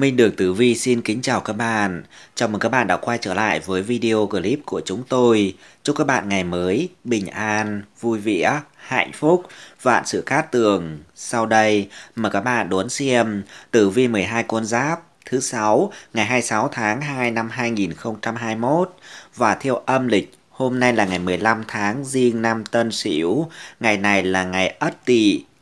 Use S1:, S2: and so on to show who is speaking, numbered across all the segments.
S1: Minh Đường Tử Vi xin kính chào các bạn. Chào mừng các bạn đã quay trở lại với video clip của chúng tôi. Chúc các bạn ngày mới bình an, vui vẻ, hạnh phúc, vạn sự cát tường. Sau đây, mời các bạn đón xem Tử Vi 12 con giáp thứ 6 ngày 26 tháng 2 năm 2021 và theo âm lịch Hôm nay là ngày 15 tháng riêng năm Tân Sửu, ngày này là ngày Ất Tỵ,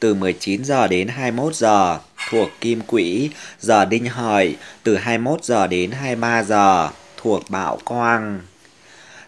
S1: từ 19 giờ đến 21 giờ thuộc Kim Quỹ, giờ Đinh Hợi từ 21 giờ đến 23 giờ thuộc Bạo Quang.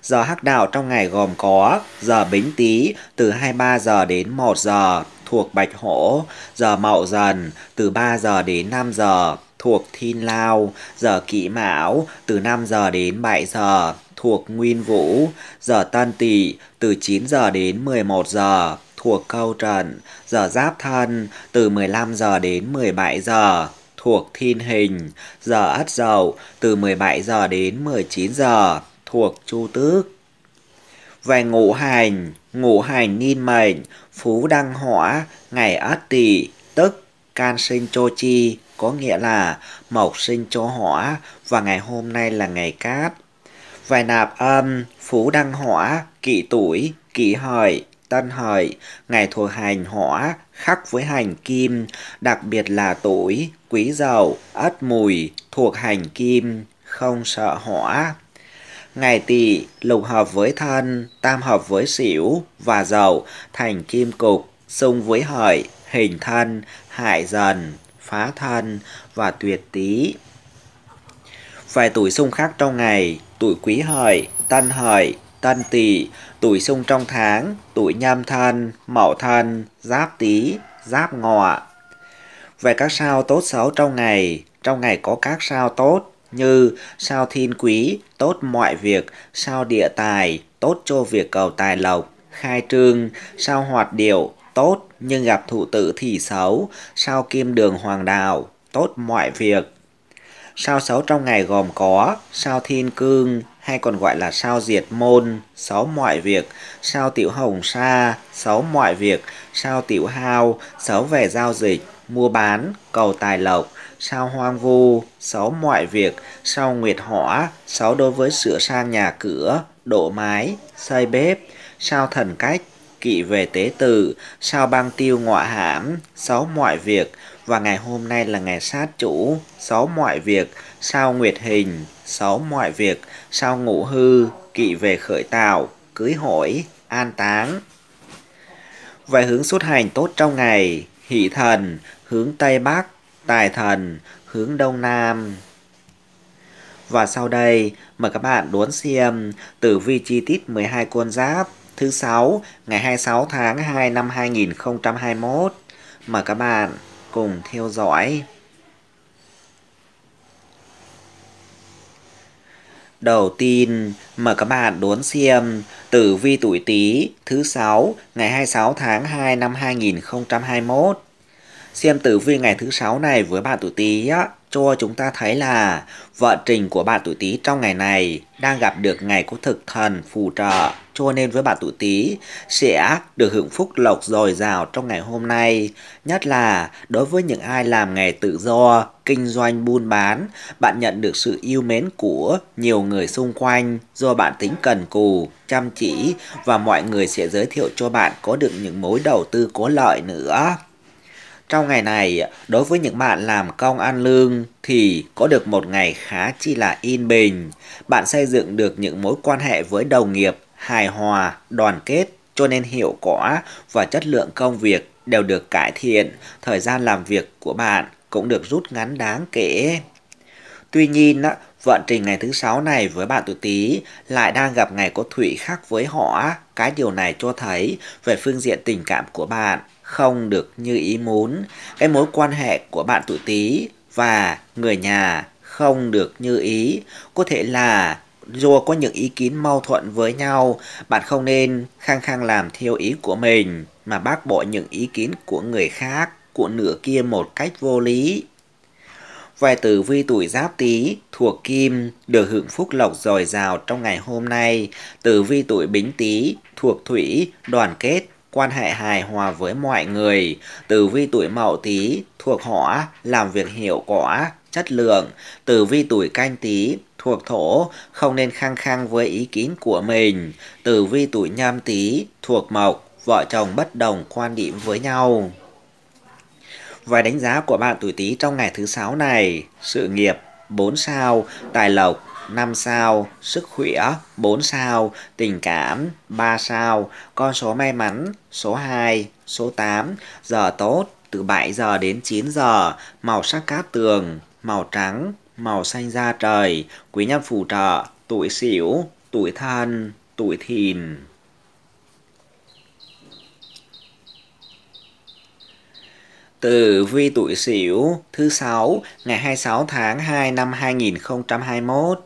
S1: Giờ hắc đạo trong ngày gồm có giờ Bính Tý từ 23 giờ đến 1 giờ thuộc Bạch Hổ, giờ Mậu Dần từ 3 giờ đến 5 giờ thuộc Thiên Lao, giờ Kỷ Mão từ 5 giờ đến 7 giờ thuộc Nguyên Vũ, giờ Tân Tỵ từ 9 giờ đến 11 giờ thuộc câu trận, giờ giáp thân từ 15 giờ đến 17 giờ thuộc thiên hình, giờ ất dậu từ 17 giờ đến 19 giờ thuộc chu tước. Về ngũ hành, ngũ hành niên mệnh, phú đăng hỏa, ngày ất tỵ, tức can sinh cho chi, có nghĩa là mộc sinh cho hỏa và ngày hôm nay là ngày cát. Về nạp âm, phú đăng hỏa, kỵ tuổi, kỵ hợi, Tân Hợi, ngày thổ hành hỏa khắc với hành kim, đặc biệt là tuổi, quý dậu, ất mùi thuộc hành kim, không sợ hỏa. Ngày tỵ lục hợp với thân, tam hợp với xỉu và dậu thành kim cục, xung với hợi, hình thân, hại dần, phá thân và tuyệt tý. Vài tuổi xung khắc trong ngày, tuổi quý hợi, tân hợi, tân tỵ, tuổi xung trong tháng, tuổi nhâm thân, mậu thân, giáp tý, giáp ngọ. Về các sao tốt xấu trong ngày, trong ngày có các sao tốt như sao thiên quý, tốt mọi việc, sao địa tài, tốt cho việc cầu tài lộc, khai trương, sao hoạt điệu, tốt nhưng gặp thụ tử thì xấu, sao kim đường hoàng đạo, tốt mọi việc. Sao xấu trong ngày gồm có sao thiên cương, hay còn gọi là sao diệt môn, sáu mọi việc, sao tiểu hồng sa, sáu mọi việc, sao tiểu hao, sáu về giao dịch, mua bán, cầu tài lộc, sao hoang vu, sáu mọi việc, sao nguyệt hỏa, sáu đối với sửa sang nhà cửa, đổ mái, xây bếp, sao thần cách, kỵ về tế tử, sao băng tiêu ngọa hãm, sáu mọi việc, và ngày hôm nay là ngày sát chủ, sáu mọi việc, sao nguyệt hình, sáu mọi việc, sau ngũ hư kỵ về khởi tạo cưới hỏi an táng về hướng xuất hành tốt trong ngày hỷ thần hướng tây bắc tài thần hướng đông nam và sau đây mời các bạn đón xem tử vi chi tiết 12 con giáp thứ sáu ngày 26 tháng 2 năm 2021. Mời các bạn cùng theo dõi. Đầu tiên, mời các bạn đón xem Tử vi tuổi Tý thứ 6 ngày 26 tháng 2 năm 2021. Xem tử vi ngày thứ 6 này với bạn tuổi Tý á, cho chúng ta thấy là vận trình của bạn tuổi Tý trong ngày này đang gặp được ngày có thực thần phù trợ. Cho nên với bạn tuổi Tý sẽ được hưởng phúc lộc dồi dào trong ngày hôm nay, nhất là đối với những ai làm nghề tự do, kinh doanh buôn bán, bạn nhận được sự yêu mến của nhiều người xung quanh do bạn tính cần cù, chăm chỉ và mọi người sẽ giới thiệu cho bạn có được những mối đầu tư có lợi nữa. Trong ngày này, đối với những bạn làm công ăn lương thì có được một ngày khá chi là yên bình. Bạn xây dựng được những mối quan hệ với đồng nghiệp hài hòa, đoàn kết, cho nên hiệu quả và chất lượng công việc đều được cải thiện, thời gian làm việc của bạn cũng được rút ngắn đáng kể. Tuy nhiên, vận trình ngày thứ sáu này với bạn tuổi Tý lại đang gặp ngày có thủy khắc với họ. Cái điều này cho thấy về phương diện tình cảm của bạn không được như ý muốn. Cái mối quan hệ của bạn tuổi Tý và người nhà không được như ý. Có thể là dù có những ý kiến mâu thuẫn với nhau, bạn không nên khăng khăng làm theo ý của mình mà bác bỏ những ý kiến của người khác, của nửa kia một cách vô lý. Vài tử vi tuổi giáp tý thuộc kim được hưởng phúc lộc dồi dào trong ngày hôm nay. Tử vi tuổi bính tý thuộc thủy đoàn kết quan hệ hài hòa với mọi người. Tử vi tuổi mậu tý thuộc hỏa làm việc hiệu quả chất lượng. Tử vi tuổi canh tý thuộc thổ, không nên khăng khăng với ý kiến của mình. Tử vi tuổi nhâm tý thuộc mộc, vợ chồng bất đồng quan điểm với nhau. Vài đánh giá của bạn tuổi tý trong ngày thứ sáu này, sự nghiệp 4 sao, tài lộc 5 sao, sức khỏe 4 sao, tình cảm 3 sao, con số may mắn số 2, số 8, giờ tốt từ 7 giờ đến 9 giờ, màu sắc cát tường, màu trắng, màu xanh da trời, quý nhân phù trợ, tuổi xỉu, tuổi thân, tuổi thìn. từ vi tuổi Sửu thứ 6 ngày 26 tháng 2 năm 2021.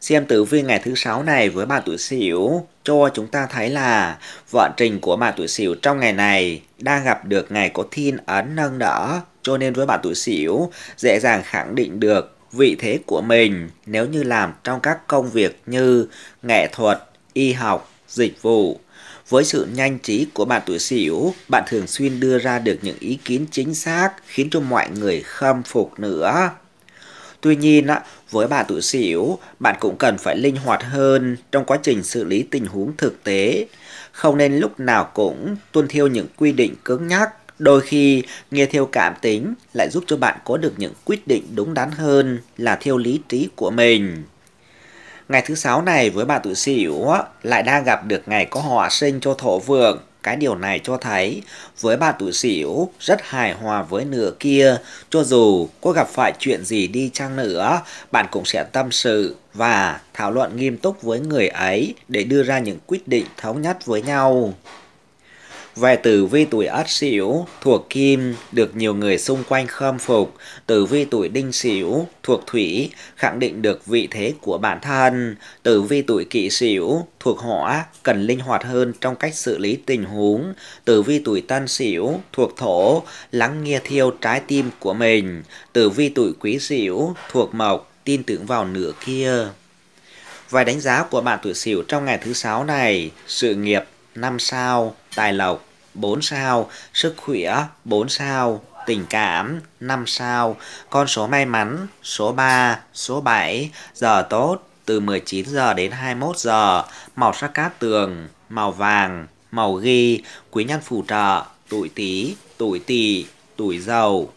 S1: Xem tử vi ngày thứ 6 này với bà tuổi Sửu cho chúng ta thấy là vận trình của bà tuổi Sửu trong ngày này đang gặp được ngày có thiên ấn nâng đỡ, cho nên với bạn tuổi Sửu dễ dàng khẳng định được vị thế của mình nếu như làm trong các công việc như nghệ thuật, y học, dịch vụ. Với sự nhanh trí của bạn tuổi Sửu, bạn thường xuyên đưa ra được những ý kiến chính xác khiến cho mọi người khâm phục nữa. Tuy nhiên, với bạn tuổi Sửu, bạn cũng cần phải linh hoạt hơn trong quá trình xử lý tình huống thực tế, không nên lúc nào cũng tuân theo những quy định cứng nhắc Đôi khi, nghe theo cảm tính lại giúp cho bạn có được những quyết định đúng đắn hơn là theo lý trí của mình. Ngày thứ sáu này với bạn tuổi Sửu lại đang gặp được ngày có hỏa sinh cho thổ vượng. Cái điều này cho thấy với bạn tuổi Sửu rất hài hòa với nửa kia, cho dù có gặp phải chuyện gì đi chăng nữa, bạn cũng sẽ tâm sự và thảo luận nghiêm túc với người ấy để đưa ra những quyết định thống nhất với nhau. Vài tử vi tuổi Ất Sửu thuộc Kim được nhiều người xung quanh khâm phục, tử vi tuổi Đinh Sửu thuộc Thủy khẳng định được vị thế của bản thân, tử vi tuổi Kỷ Sửu thuộc Hỏa cần linh hoạt hơn trong cách xử lý tình huống, tử vi tuổi Tân Sửu thuộc Thổ lắng nghe thiêu trái tim của mình, tử vi tuổi Quý Sửu thuộc Mộc tin tưởng vào nửa kia. Vài đánh giá của bạn tuổi Sửu trong ngày thứ sáu này, sự nghiệp 5 sao, tài lộc 4 sao, sức khỏe 4 sao, tình cảm 5 sao, con số may mắn số 3, số 7, giờ tốt từ 19 giờ đến 21 giờ, màu sắc cát tường, màu vàng, màu ghi, quý nhân phù trợ, tuổi tí, tuổi tỵ, tuổi dậu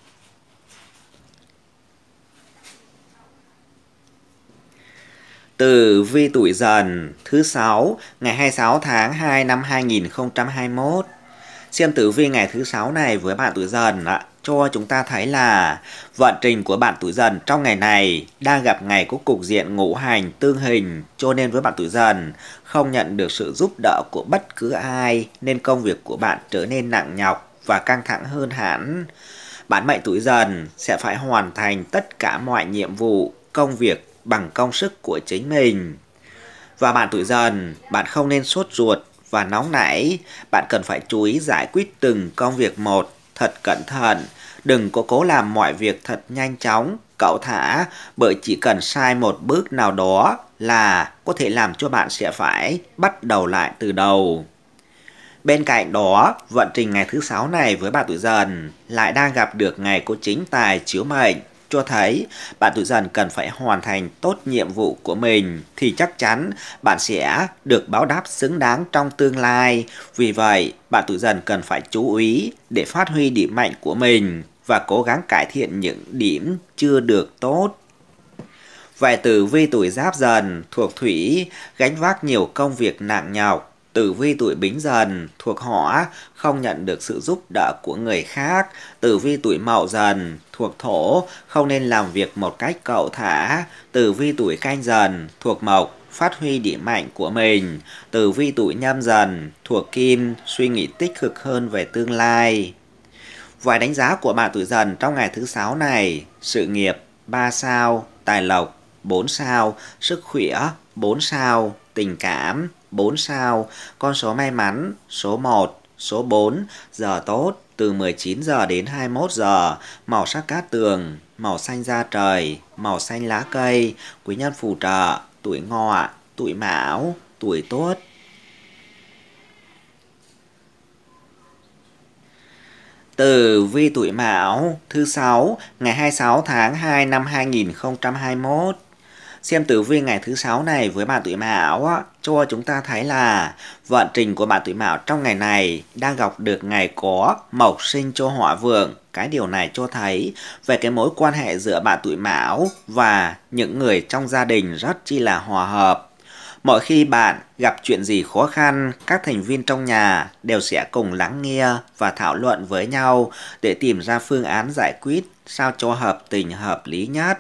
S1: Tử vi tuổi dần thứ 6 ngày 26 tháng 2 năm 2021. Xem tử vi ngày thứ 6 này với bạn tuổi dần ạ cho chúng ta thấy là vận trình của bạn tuổi dần trong ngày này đang gặp ngày có cục diện ngũ hành tương hình cho nên với bạn tuổi dần không nhận được sự giúp đỡ của bất cứ ai nên công việc của bạn trở nên nặng nhọc và căng thẳng hơn hẳn. Bạn mệnh tuổi dần sẽ phải hoàn thành tất cả mọi nhiệm vụ, công việc bằng công sức của chính mình. Và bạn tuổi dần, bạn không nên sốt ruột và nóng nảy, bạn cần phải chú ý giải quyết từng công việc một thật cẩn thận, đừng có cố làm mọi việc thật nhanh chóng, cậu thả, bởi chỉ cần sai một bước nào đó là có thể làm cho bạn sẽ phải bắt đầu lại từ đầu. Bên cạnh đó, vận trình ngày thứ sáu này với bà tuổi dần lại đang gặp được ngày có chính tài chiếu mệnh, cho thấy bạn tuổi dần cần phải hoàn thành tốt nhiệm vụ của mình thì chắc chắn bạn sẽ được báo đáp xứng đáng trong tương lai. Vì vậy, bạn tuổi dần cần phải chú ý để phát huy điểm mạnh của mình và cố gắng cải thiện những điểm chưa được tốt. Vài tử vi tuổi giáp dần thuộc thủy gánh vác nhiều công việc nặng nhọc Tử vi tuổi bính dần thuộc họ không nhận được sự giúp đỡ của người khác. Tử vi tuổi mậu dần thuộc thổ không nên làm việc một cách cậu thả. Tử vi tuổi canh dần thuộc mộc phát huy điểm mạnh của mình. Tử vi tuổi nhâm dần thuộc kim suy nghĩ tích cực hơn về tương lai. Vài đánh giá của bạn tuổi dần trong ngày thứ sáu này, sự nghiệp 3 sao, tài lộc 4 sao, sức khỏe 4 sao, tình cảm 4 sao, con số may mắn số 1, số 4, giờ tốt từ 19 giờ đến 21 giờ, màu sắc cát tường, màu xanh da trời, màu xanh lá cây, quý nhân phù trợ, tuổi ngọ, tuổi mão, tuổi tốt. từ vi tuổi Mão thứ 6 ngày 26 tháng 2 năm 2021 Xem tử vi ngày thứ sáu này với bạn tuổi Mão cho chúng ta thấy là vận trình của bạn tuổi Mão trong ngày này đang gặp được ngày có mộc sinh cho hỏa vượng. Cái điều này cho thấy về cái mối quan hệ giữa bạn tuổi Mão và những người trong gia đình rất chi là hòa hợp. Mỗi khi bạn gặp chuyện gì khó khăn, các thành viên trong nhà đều sẽ cùng lắng nghe và thảo luận với nhau để tìm ra phương án giải quyết sao cho hợp tình hợp lý nhất.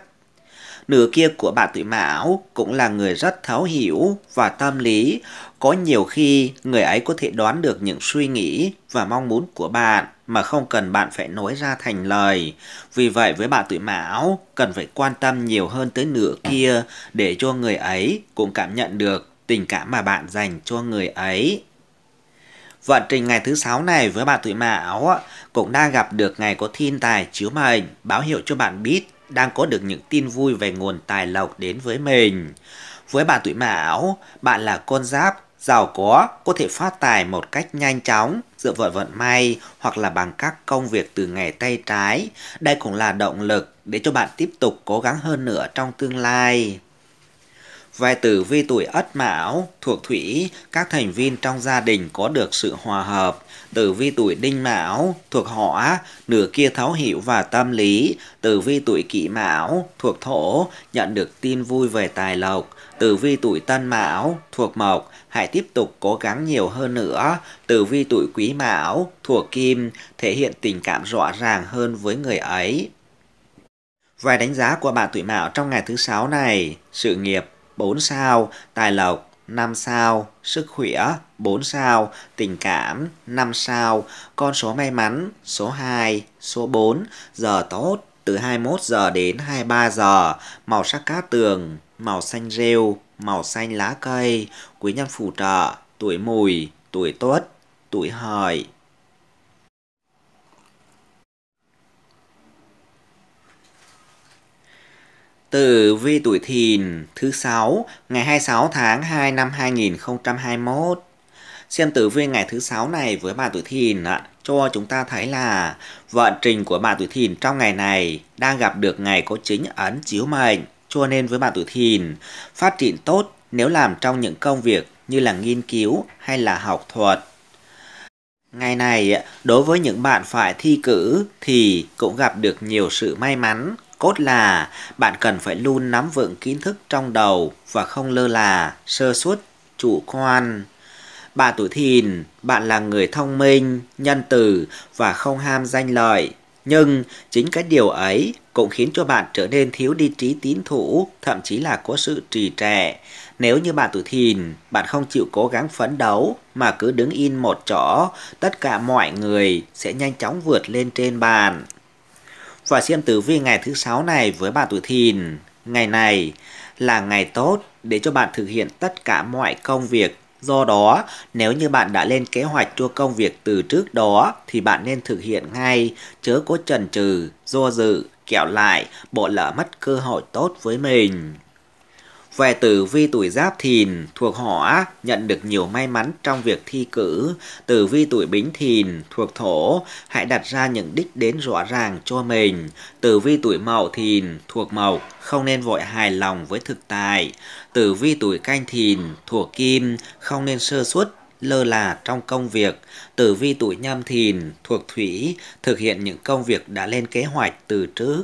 S1: Nửa kia của bạn tuổi mão cũng là người rất thấu hiểu và tâm lý. Có nhiều khi người ấy có thể đoán được những suy nghĩ và mong muốn của bạn mà không cần bạn phải nói ra thành lời. Vì vậy với bạn tuổi mão cần phải quan tâm nhiều hơn tới nửa kia để cho người ấy cũng cảm nhận được tình cảm mà bạn dành cho người ấy. Vận trình ngày thứ sáu này với bạn tuổi Mão cũng đang gặp được ngày có thiên tài chiếu mệnh, báo hiệu cho bạn biết đang có được những tin vui về nguồn tài lộc đến với mình. Với bạn tuổi mão, bạn là con giáp, giàu có, có thể phát tài một cách nhanh chóng, dựa vào vận may hoặc là bằng các công việc từ nghề tay trái. Đây cũng là động lực để cho bạn tiếp tục cố gắng hơn nữa trong tương lai. Về tử vi tuổi Ất Mão, thuộc Thủy, các thành viên trong gia đình có được sự hòa hợp. Tử vi tuổi Đinh Mão, thuộc Hỏa, nửa kia thấu hiểu và tâm lý. Tử vi tuổi Kỷ Mão, thuộc Thổ, nhận được tin vui về tài lộc. Tử vi tuổi Tân Mão, thuộc Mộc, hãy tiếp tục cố gắng nhiều hơn nữa. Tử vi tuổi Quý Mão, thuộc Kim, thể hiện tình cảm rõ ràng hơn với người ấy. Vài đánh giá của bạn tuổi Mão trong ngày thứ sáu này, sự nghiệp 4 sao, tài lộc 5 sao, sức khỏe 4 sao, tình cảm 5 sao, con số may mắn số 2, số 4, giờ tốt từ 21 giờ đến 23 giờ, màu sắc cát tường, màu xanh rêu, màu xanh lá cây, quý nhân phù trợ, tuổi mùi, tuổi tuất, tuổi hợi. Tử vi tuổi thìn thứ 6 ngày 26 tháng 2 năm 2021. Xem tử vi ngày thứ 6 này với bà tuổi thìn ạ, cho chúng ta thấy là vận trình của bà tuổi thìn trong ngày này đang gặp được ngày có chính ấn chiếu mệnh. Cho nên với bà tuổi thìn, phát triển tốt nếu làm trong những công việc như là nghiên cứu hay là học thuật. Ngày này, đối với những bạn phải thi cử thì cũng gặp được nhiều sự may mắn, Cốt là bạn cần phải luôn nắm vững kiến thức trong đầu và không lơ là, sơ suất, chủ quan. Bà tuổi thìn, bạn là người thông minh, nhân từ và không ham danh lợi. Nhưng chính cái điều ấy cũng khiến cho bạn trở nên thiếu đi trí tín thủ, thậm chí là có sự trì trệ. Nếu như bạn tuổi thìn, bạn không chịu cố gắng phấn đấu mà cứ đứng in một chỗ, tất cả mọi người sẽ nhanh chóng vượt lên trên bàn và xem tử vi ngày thứ sáu này với bạn tuổi thìn. Ngày này là ngày tốt để cho bạn thực hiện tất cả mọi công việc. Do đó, nếu như bạn đã lên kế hoạch cho công việc từ trước đó thì bạn nên thực hiện ngay, chớ có chần chừ, do dự, kẹo lại, bỏ lỡ mất cơ hội tốt với mình. Về tử vi tuổi giáp thìn thuộc hỏa nhận được nhiều may mắn trong việc thi cử. Tử vi tuổi bính thìn thuộc thổ hãy đặt ra những đích đến rõ ràng cho mình. Tử vi tuổi mậu thìn thuộc mộc không nên vội hài lòng với thực tài Tử vi tuổi canh thìn thuộc kim không nên sơ suất lơ là trong công việc, tử vi tuổi nhâm thìn thuộc thủy, thực hiện những công việc đã lên kế hoạch từ trước.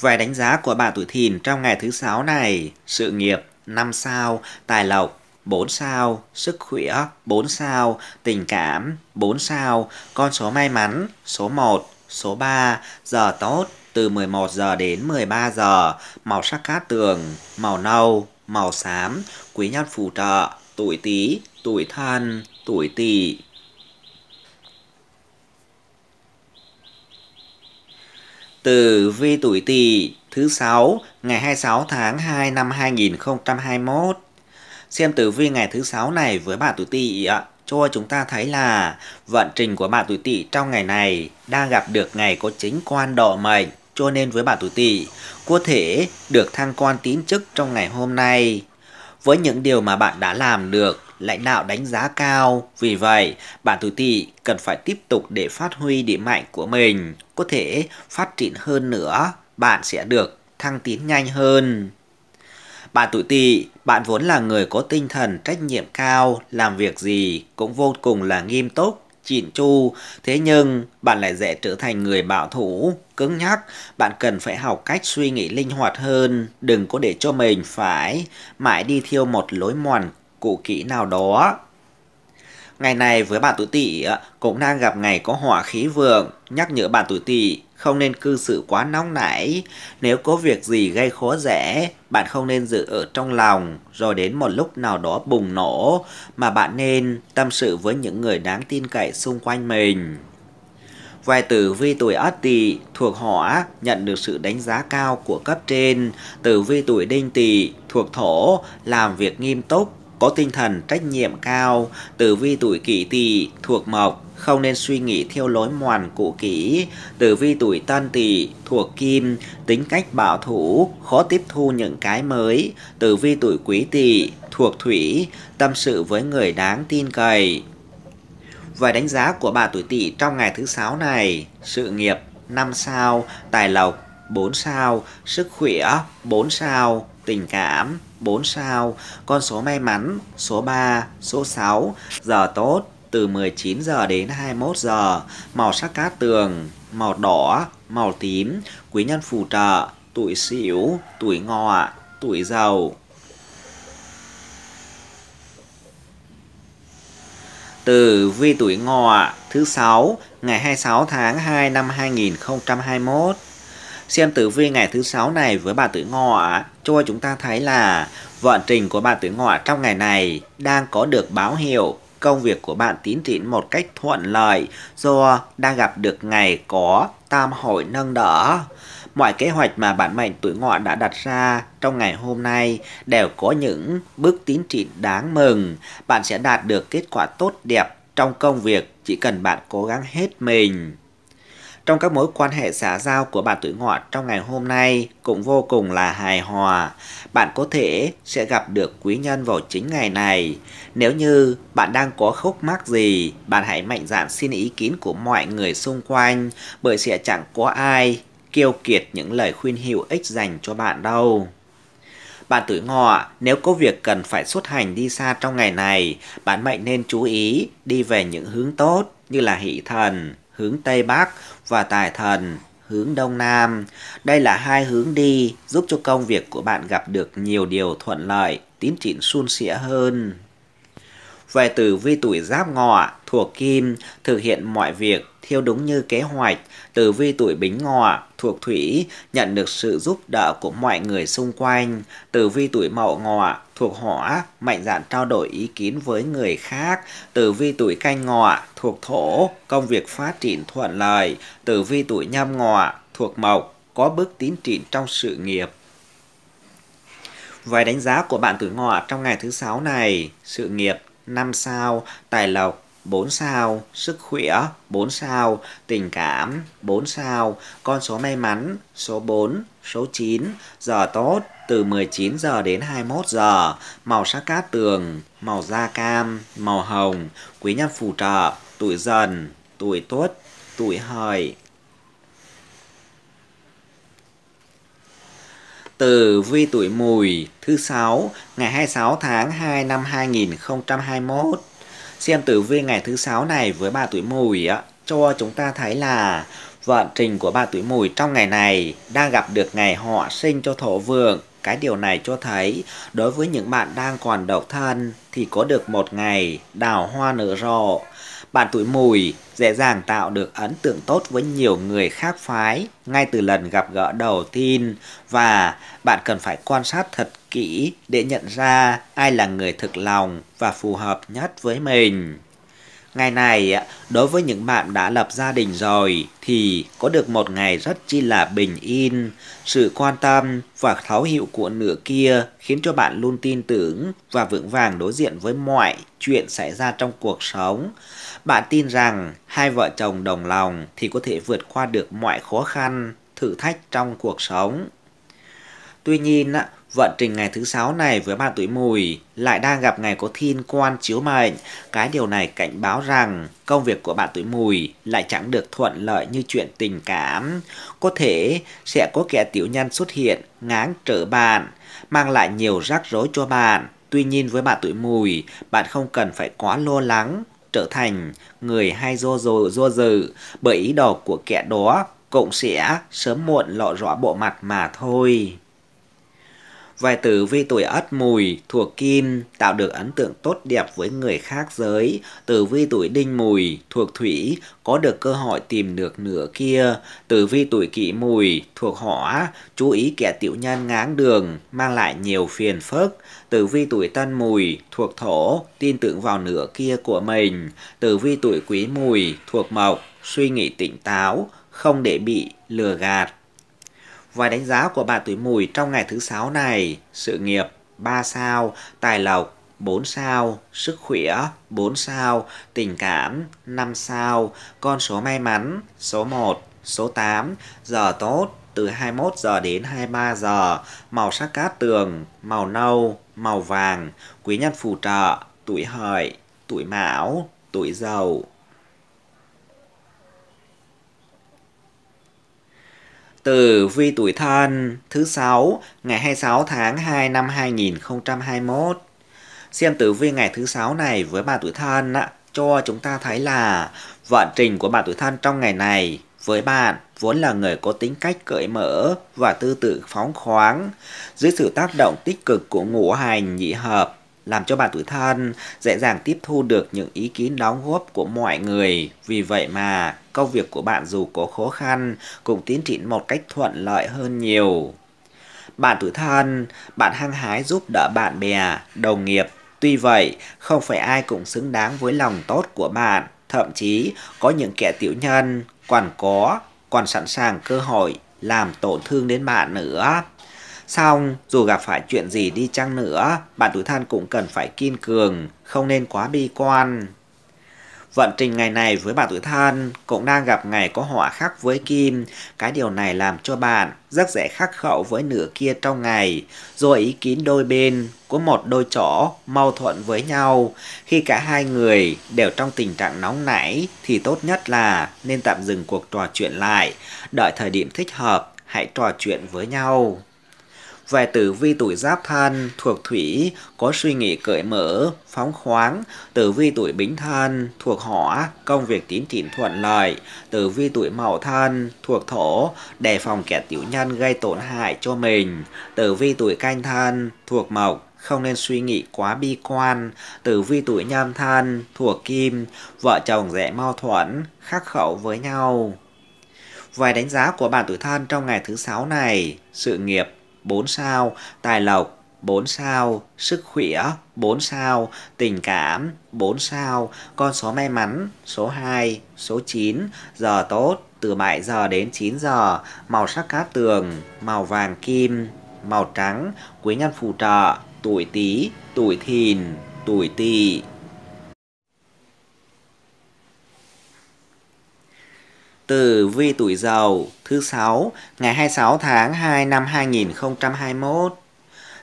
S1: Về đánh giá của bà tuổi thìn trong ngày thứ sáu này, sự nghiệp 5 sao, tài lộc 4 sao, sức khỏe 4 sao, tình cảm 4 sao, con số may mắn số 1, số 3, giờ tốt từ 11 giờ đến 13 giờ, màu sắc cát tường, màu nâu, màu xám, quý nhân phù trợ, tuổi Tý, tuổi Thân, tuổi Tỵ. Tử vi tuổi Tỵ thứ 6 ngày 26 tháng 2 năm 2021. Xem tử vi ngày thứ 6 này với bạn tuổi Tỵ ạ cho chúng ta thấy là vận trình của bạn tuổi Tỵ trong ngày này đang gặp được ngày có chính quan độ mệnh, cho nên với bạn tuổi Tỵ có thể được thăng quan tín chức trong ngày hôm nay. Với những điều mà bạn đã làm được lãnh đạo đánh giá cao. Vì vậy, bản thủ thị cần phải tiếp tục để phát huy điểm mạnh của mình, có thể phát triển hơn nữa, bạn sẽ được thăng tiến nhanh hơn. Bạn tụi tị, bạn vốn là người có tinh thần trách nhiệm cao, làm việc gì cũng vô cùng là nghiêm túc, chỉn chu, thế nhưng bạn lại dễ trở thành người bảo thủ, cứng nhắc, bạn cần phải học cách suy nghĩ linh hoạt hơn, đừng có để cho mình phải mãi đi theo một lối mòn cụ kỹ nào đó. Ngày này với bạn tuổi tỵ ờ, cũng đang gặp ngày có hỏa khí vượng, nhắc nhở bạn tuổi tỵ không nên cư xử quá nóng nảy. Nếu có việc gì gây khó dễ, bạn không nên giữ ở trong lòng, rồi đến một lúc nào đó bùng nổ, mà bạn nên tâm sự với những người đáng tin cậy xung quanh mình. Vài tử vi tuổi Ất Tỵ thuộc Hỏa nhận được sự đánh giá cao của cấp trên, tử vi tuổi Đinh Tỵ thuộc Thổ làm việc nghiêm túc, có tinh thần trách nhiệm cao, tử vi tuổi kỷ tỵ thuộc mộc, không nên suy nghĩ theo lối mòn cũ kỹ. Tử vi tuổi tân tỵ thuộc kim, tính cách bảo thủ, khó tiếp thu những cái mới. Tử vi tuổi quý tỵ thuộc thủy, tâm sự với người đáng tin cậy. Vài đánh giá của bà tuổi tỵ trong ngày thứ sáu này, sự nghiệp 5 sao, tài lộc 4 sao, sức khỏe 4 sao, tình cảm 4 sao, con số may mắn số 3, số 6, giờ tốt từ 19 giờ đến 21 giờ, màu sắc cát tường, màu đỏ, màu tím, quý nhân phù trợ, tuổi sửu, tuổi ngọ, tuổi giàu. Từ vi tuổi ngọ thứ 6 ngày 26 tháng 2 năm 2021 Xem tử vi ngày thứ sáu này với bà tử ngọ cho chúng ta thấy là vận trình của bà tử ngọ trong ngày này đang có được báo hiệu công việc của bạn tiến triển một cách thuận lợi do đang gặp được ngày có tam hội nâng đỡ. Mọi kế hoạch mà bản mệnh tuổi ngọ đã đặt ra trong ngày hôm nay đều có những bước tiến triển đáng mừng. Bạn sẽ đạt được kết quả tốt đẹp trong công việc chỉ cần bạn cố gắng hết mình trong các mối quan hệ xã giao của bạn tuổi ngọ trong ngày hôm nay cũng vô cùng là hài hòa. Bạn có thể sẽ gặp được quý nhân vào chính ngày này. Nếu như bạn đang có khúc mắc gì, bạn hãy mạnh dạn xin ý kiến của mọi người xung quanh bởi sẽ chẳng có ai kiêu kiệt những lời khuyên hữu ích dành cho bạn đâu. Bạn tuổi ngọ, nếu có việc cần phải xuất hành đi xa trong ngày này, bạn mệnh nên chú ý đi về những hướng tốt như là hỷ thần, hướng Tây Bắc và tài thần hướng Đông Nam. Đây là hai hướng đi giúp cho công việc của bạn gặp được nhiều điều thuận lợi, tiến triển suôn sẻ hơn. Về tử vi tuổi giáp ngọ, thuộc kim, thực hiện mọi việc theo đúng như kế hoạch. Tử vi tuổi bính ngọ, thuộc thủy, nhận được sự giúp đỡ của mọi người xung quanh. Tử vi tuổi mậu ngọ, thuộc hỏa, mạnh dạn trao đổi ý kiến với người khác. Tử vi tuổi canh ngọ, thuộc thổ, công việc phát triển thuận lợi. Tử vi tuổi nhâm ngọ, thuộc mộc, có bước tiến triển trong sự nghiệp. Vài đánh giá của bạn tuổi ngọ trong ngày thứ sáu này, sự nghiệp năm sao, tài lộc 4 sao, sức khỏe 4 sao, tình cảm 4 sao, con số may mắn số 4, số 9, giờ tốt từ 19 giờ đến 21 giờ, màu sắc cát tường, màu da cam, màu hồng, quý nhân phù trợ, tuổi dần, tuổi tuất, tuổi hợi. từ vi tuổi mùi thứ 6 ngày 26 tháng 2 năm 2021 xem tử vi ngày thứ sáu này với bà tuổi mùi á, cho chúng ta thấy là vận trình của bà tuổi mùi trong ngày này đang gặp được ngày họ sinh cho thổ vượng. Cái điều này cho thấy đối với những bạn đang còn độc thân thì có được một ngày đào hoa nở rộ bạn tuổi mùi dễ dàng tạo được ấn tượng tốt với nhiều người khác phái ngay từ lần gặp gỡ đầu tiên và bạn cần phải quan sát thật kỹ để nhận ra ai là người thực lòng và phù hợp nhất với mình. Ngày này, đối với những bạn đã lập gia đình rồi thì có được một ngày rất chi là bình yên. Sự quan tâm và tháo hiểu của nửa kia khiến cho bạn luôn tin tưởng và vững vàng đối diện với mọi chuyện xảy ra trong cuộc sống. Bạn tin rằng hai vợ chồng đồng lòng thì có thể vượt qua được mọi khó khăn, thử thách trong cuộc sống. Tuy nhiên, Vận trình ngày thứ sáu này với bạn tuổi mùi lại đang gặp ngày có thiên quan chiếu mệnh. Cái điều này cảnh báo rằng công việc của bạn tuổi mùi lại chẳng được thuận lợi như chuyện tình cảm. Có thể sẽ có kẻ tiểu nhân xuất hiện ngáng trở bạn, mang lại nhiều rắc rối cho bạn. Tuy nhiên với bạn tuổi mùi, bạn không cần phải quá lo lắng trở thành người hay do dô do dự bởi ý đồ của kẻ đó cũng sẽ sớm muộn lộ rõ bộ mặt mà thôi. Vài tử vi tuổi ất mùi thuộc kim tạo được ấn tượng tốt đẹp với người khác giới. Tử vi tuổi đinh mùi thuộc thủy có được cơ hội tìm được nửa kia. Tử vi tuổi kỷ mùi thuộc hỏa chú ý kẻ tiểu nhân ngáng đường mang lại nhiều phiền phức. Tử vi tuổi tân mùi thuộc thổ tin tưởng vào nửa kia của mình. Tử vi tuổi quý mùi thuộc mộc suy nghĩ tỉnh táo không để bị lừa gạt. Vài đánh giá của bà tuổi mùi trong ngày thứ sáu này, sự nghiệp 3 sao, tài lộc 4 sao, sức khỏe 4 sao, tình cảm 5 sao, con số may mắn số 1, số 8, giờ tốt từ 21 giờ đến 23 giờ, màu sắc cát tường, màu nâu, màu vàng, quý nhân phù trợ, tuổi hợi, tuổi mão, tuổi dầu. Tử vi tuổi thân thứ 6 ngày 26 tháng 2 năm 2021. Xem tử vi ngày thứ 6 này với bà tuổi thân cho chúng ta thấy là vận trình của bà tuổi thân trong ngày này với bạn vốn là người có tính cách cởi mở và tư tự phóng khoáng dưới sự tác động tích cực của ngũ hành nhị hợp làm cho bạn tuổi thân dễ dàng tiếp thu được những ý kiến đóng góp của mọi người. Vì vậy mà công việc của bạn dù có khó khăn cũng tiến triển một cách thuận lợi hơn nhiều. Bạn tuổi thân, bạn hăng hái giúp đỡ bạn bè, đồng nghiệp. Tuy vậy, không phải ai cũng xứng đáng với lòng tốt của bạn. Thậm chí có những kẻ tiểu nhân còn có, còn sẵn sàng cơ hội làm tổn thương đến bạn nữa. Xong, dù gặp phải chuyện gì đi chăng nữa, bạn tuổi thân cũng cần phải kiên cường, không nên quá bi quan. Vận trình ngày này với bạn tuổi thân cũng đang gặp ngày có họa khắc với kim. Cái điều này làm cho bạn rất dễ khắc khẩu với nửa kia trong ngày. rồi ý kiến đôi bên của một đôi chỗ mâu thuẫn với nhau. Khi cả hai người đều trong tình trạng nóng nảy thì tốt nhất là nên tạm dừng cuộc trò chuyện lại. Đợi thời điểm thích hợp, hãy trò chuyện với nhau. Về tử vi tuổi giáp thân thuộc thủy có suy nghĩ cởi mở, phóng khoáng. Tử vi tuổi bính thân thuộc hỏa, công việc tín chỉnh thuận lợi. Tử vi tuổi mậu thân thuộc thổ, đề phòng kẻ tiểu nhân gây tổn hại cho mình. Tử vi tuổi canh thân thuộc mộc, không nên suy nghĩ quá bi quan. Tử vi tuổi nhâm thân thuộc kim, vợ chồng dễ mau thuẫn, khắc khẩu với nhau. Vài đánh giá của bạn tuổi thân trong ngày thứ sáu này, sự nghiệp 4 sao, tài lộc 4 sao, sức khỏe 4 sao, tình cảm 4 sao, con số may mắn số 2, số 9, giờ tốt từ 7 giờ đến 9 giờ, màu sắc cát tường, màu vàng kim, màu trắng, quý nhân phù trợ, tuổi Tý, tuổi Thìn, tuổi Tỵ. Tử vi tuổi Dậu thứ 6 ngày 26 tháng 2 năm 2021.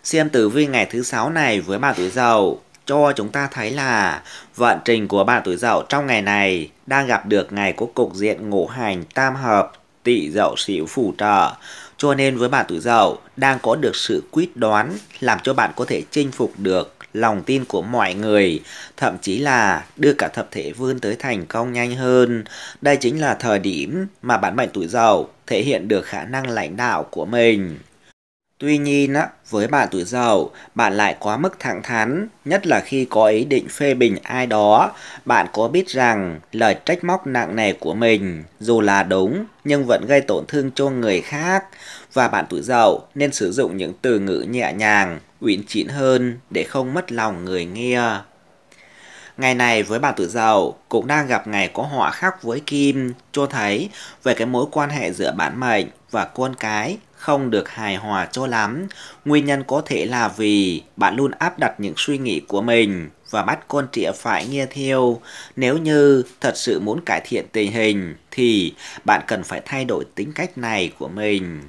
S1: Xem tử vi ngày thứ 6 này với bạn tuổi Dậu cho chúng ta thấy là vận trình của bạn tuổi Dậu trong ngày này đang gặp được ngày có cục diện ngũ hành tam hợp tỵ Dậu Sửu phù trợ. Cho nên với bạn tuổi Dậu đang có được sự quyết đoán làm cho bạn có thể chinh phục được lòng tin của mọi người, thậm chí là đưa cả thập thể vươn tới thành công nhanh hơn. Đây chính là thời điểm mà bản mệnh tuổi dậu thể hiện được khả năng lãnh đạo của mình. Tuy nhiên, với bạn tuổi dậu, bạn lại quá mức thẳng thắn, nhất là khi có ý định phê bình ai đó. Bạn có biết rằng lời trách móc nặng nề của mình, dù là đúng, nhưng vẫn gây tổn thương cho người khác và bạn tuổi dậu nên sử dụng những từ ngữ nhẹ nhàng, uyển chuyển hơn để không mất lòng người nghe. Ngày này với bạn tuổi dậu cũng đang gặp ngày có họa khắc với kim, cho thấy về cái mối quan hệ giữa bản mệnh và con cái không được hài hòa cho lắm. Nguyên nhân có thể là vì bạn luôn áp đặt những suy nghĩ của mình và bắt con trẻ phải nghe theo. Nếu như thật sự muốn cải thiện tình hình thì bạn cần phải thay đổi tính cách này của mình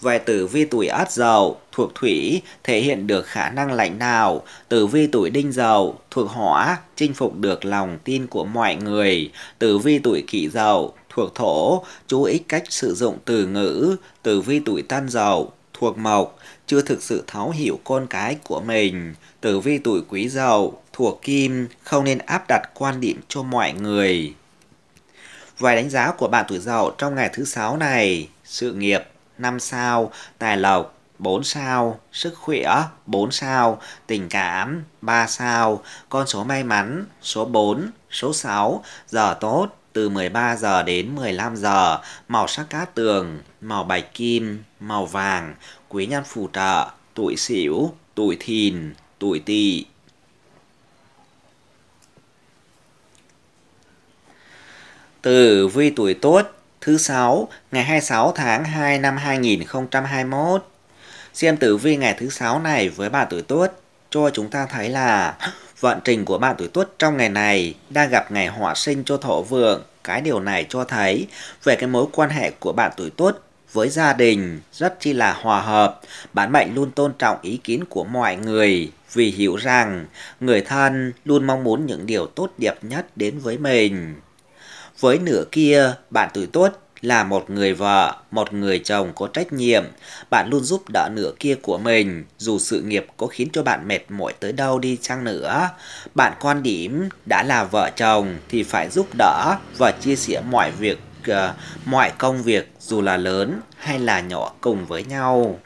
S1: về tử vi tuổi ất dậu thuộc thủy thể hiện được khả năng lãnh đạo, tử vi tuổi đinh dậu thuộc hỏa chinh phục được lòng tin của mọi người, tử vi tuổi kỷ dậu thuộc thổ chú ý cách sử dụng từ ngữ, tử vi tuổi tân dậu thuộc mộc chưa thực sự thấu hiểu con cái của mình, tử vi tuổi quý dậu thuộc kim không nên áp đặt quan điểm cho mọi người. Vài đánh giá của bạn tuổi dậu trong ngày thứ sáu này, sự nghiệp 5 sao, tài lộc 4 sao, sức khỏe 4 sao, tình cảm 3 sao, con số may mắn số 4, số 6, giờ tốt từ 13 giờ đến 15 giờ, màu sắc cát tường, màu bạch kim, màu vàng, quý nhân phù trợ, tuổi sửu, tuổi thìn, tuổi tỵ. từ vi tuổi tốt thứ sáu ngày 26 tháng 2 năm 2021. Xem tử vi ngày thứ sáu này với bạn tuổi Tuất cho chúng ta thấy là vận trình của bạn tuổi Tuất trong ngày này đang gặp ngày hỏa sinh cho thổ vượng. Cái điều này cho thấy về cái mối quan hệ của bạn tuổi Tuất với gia đình rất chi là hòa hợp. Bản mệnh luôn tôn trọng ý kiến của mọi người vì hiểu rằng người thân luôn mong muốn những điều tốt đẹp nhất đến với mình. Với nửa kia, bạn tuổi tuất là một người vợ, một người chồng có trách nhiệm, bạn luôn giúp đỡ nửa kia của mình, dù sự nghiệp có khiến cho bạn mệt mỏi tới đâu đi chăng nữa. Bạn quan điểm đã là vợ chồng thì phải giúp đỡ và chia sẻ mọi việc, ờ, mọi công việc dù là lớn hay là nhỏ cùng với nhau.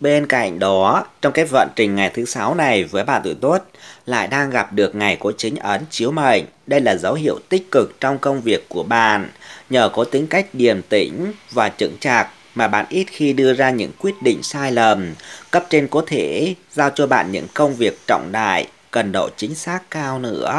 S1: Bên cạnh đó, trong cái vận trình ngày thứ sáu này với bạn tuổi tốt lại đang gặp được ngày có chính ấn chiếu mệnh. Đây là dấu hiệu tích cực trong công việc của bạn. Nhờ có tính cách điềm tĩnh và chững chạc mà bạn ít khi đưa ra những quyết định sai lầm. Cấp trên có thể giao cho bạn những công việc trọng đại, cần độ chính xác cao nữa.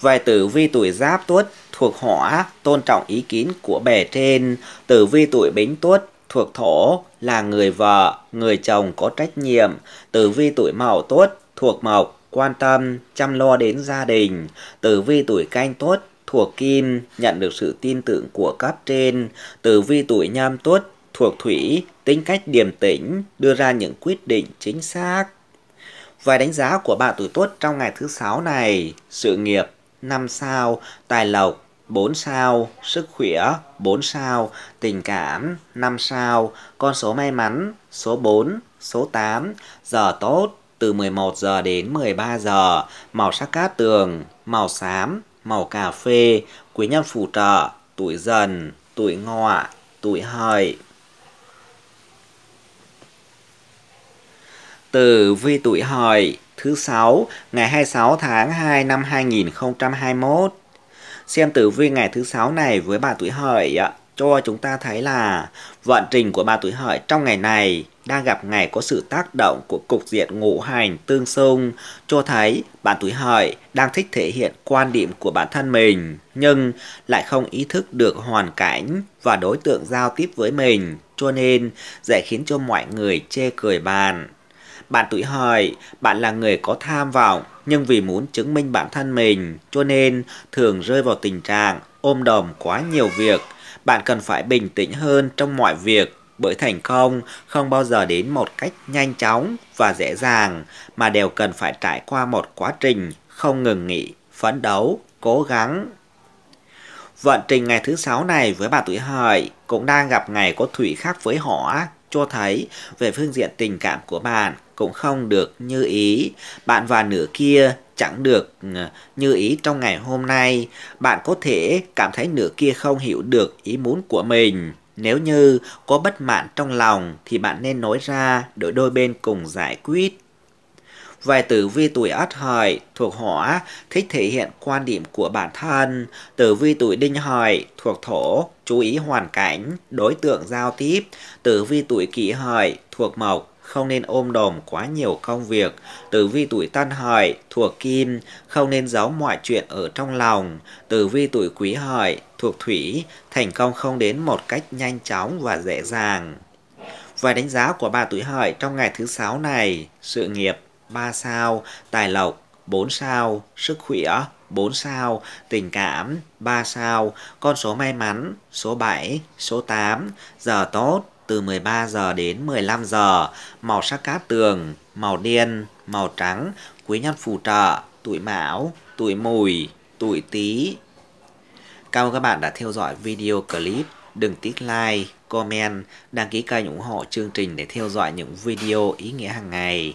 S1: Về tử vi tuổi giáp tuất thuộc hỏa, tôn trọng ý kiến của bề trên. Tử vi tuổi bính tuất thuộc thổ là người vợ, người chồng có trách nhiệm, tử vi tuổi mão tốt, thuộc mộc, quan tâm, chăm lo đến gia đình, tử vi tuổi canh tốt, thuộc kim, nhận được sự tin tưởng của cấp trên, tử vi tuổi nhâm tốt, thuộc thủy, tính cách điềm tĩnh, đưa ra những quyết định chính xác. Vài đánh giá của bạn tuổi tốt trong ngày thứ sáu này, sự nghiệp, năm sao, tài lộc, 4 sao, sức khỏe 4 sao, tình cảm 5 sao, con số may mắn số 4, số 8, giờ tốt từ 11 giờ đến 13 giờ, màu sắc cát tường, màu xám, màu cà phê, quý nhân phù trợ, tuổi dần, tuổi ngọ, tuổi hợi. Từ vi tuổi hợi thứ 6 ngày 26 tháng 2 năm 2021 xem tử vi ngày thứ sáu này với bà tuổi hợi cho chúng ta thấy là vận trình của bà tuổi hợi trong ngày này đang gặp ngày có sự tác động của cục diện ngũ hành tương xung cho thấy bạn tuổi hợi đang thích thể hiện quan điểm của bản thân mình nhưng lại không ý thức được hoàn cảnh và đối tượng giao tiếp với mình cho nên dễ khiến cho mọi người chê cười bạn. Bạn tuổi hợi, bạn là người có tham vọng nhưng vì muốn chứng minh bản thân mình cho nên thường rơi vào tình trạng ôm đồm quá nhiều việc. Bạn cần phải bình tĩnh hơn trong mọi việc bởi thành công không bao giờ đến một cách nhanh chóng và dễ dàng mà đều cần phải trải qua một quá trình không ngừng nghỉ, phấn đấu, cố gắng. Vận trình ngày thứ sáu này với bà tuổi hợi cũng đang gặp ngày có thủy khác với hỏa cho thấy về phương diện tình cảm của bạn cũng không được như ý. Bạn và nửa kia chẳng được ờ, như ý trong ngày hôm nay. Bạn có thể cảm thấy nửa kia không hiểu được ý muốn của mình. Nếu như có bất mãn trong lòng thì bạn nên nói ra để đôi bên cùng giải quyết. Vài tử vi tuổi Ất Hợi thuộc Hỏa thích thể hiện quan điểm của bản thân, tử vi tuổi Đinh Hợi thuộc Thổ chú ý hoàn cảnh, đối tượng giao tiếp, tử vi tuổi Kỷ Hợi thuộc Mộc không nên ôm đồm quá nhiều công việc. Tử vi tuổi Tân Hợi thuộc Kim, không nên giấu mọi chuyện ở trong lòng. Tử vi tuổi Quý Hợi thuộc Thủy, thành công không đến một cách nhanh chóng và dễ dàng. Và đánh giá của bà tuổi Hợi trong ngày thứ sáu này, sự nghiệp 3 sao, tài lộc 4 sao, sức khỏe 4 sao, tình cảm 3 sao, con số may mắn số 7, số 8, giờ tốt từ 13 giờ đến 15 giờ, màu sắc cát tường, màu đen, màu trắng, quý nhân phù trợ, tuổi mão, tuổi mùi, tuổi tí. Cảm ơn các bạn đã theo dõi video clip. Đừng tích like, comment, đăng ký kênh ủng hộ chương trình để theo dõi những video ý nghĩa hàng ngày.